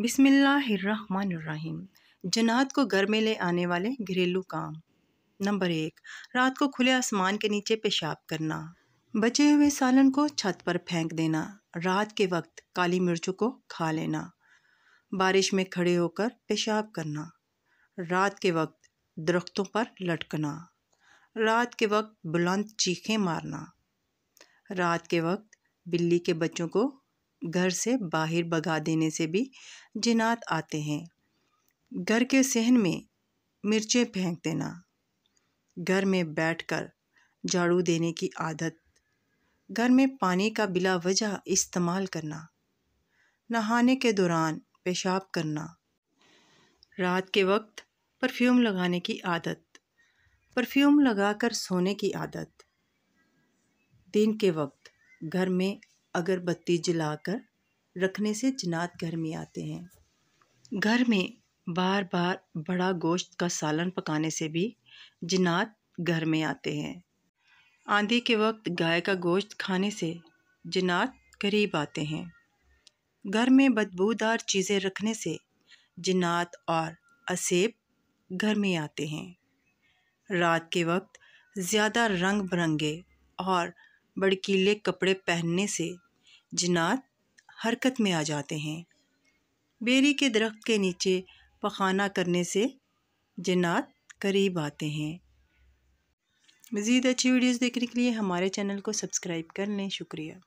बिसमीम जन्नत को घर में ले आने वाले घरेलू काम नंबर एक रात को खुले आसमान के नीचे पेशाब करना बचे हुए सालन को छत पर फेंक देना रात के वक्त काली मिर्चों को खा लेना बारिश में खड़े होकर पेशाब करना रात के वक्त दरख्तों पर लटकना रात के वक्त बुलंद चीखें मारना रात के वक्त बिल्ली के बच्चों को घर से बाहर भगा देने से भी जिनात आते हैं घर के सहन में मिर्चें फेंक देना घर में बैठकर झाड़ू देने की आदत घर में पानी का बिला वजह इस्तेमाल करना नहाने के दौरान पेशाब करना रात के वक्त परफ्यूम लगाने की आदत परफ्यूम लगाकर सोने की आदत दिन के वक्त घर में अगरबत्ती जलाकर रखने से जन्नात घर में आते हैं घर में बार बार बड़ा गोश्त का सालन पकाने से भी जन्नात घर में आते हैं आंधी के वक्त गाय का गोश्त खाने से जन्नात करीब आते हैं घर में बदबूदार चीज़ें रखने से जन्नात और असेब घर में आते हैं रात के वक्त ज़्यादा रंग बिरंगे और बड़कीले कपड़े पहनने से जन्ात हरकत में आ जाते हैं बेरी के दरख्त के नीचे पखाना करने से जन्ात करीब आते हैं मज़ीद अच्छी वीडियोस देखने के लिए हमारे चैनल को सब्सक्राइब कर लें शुक्रिया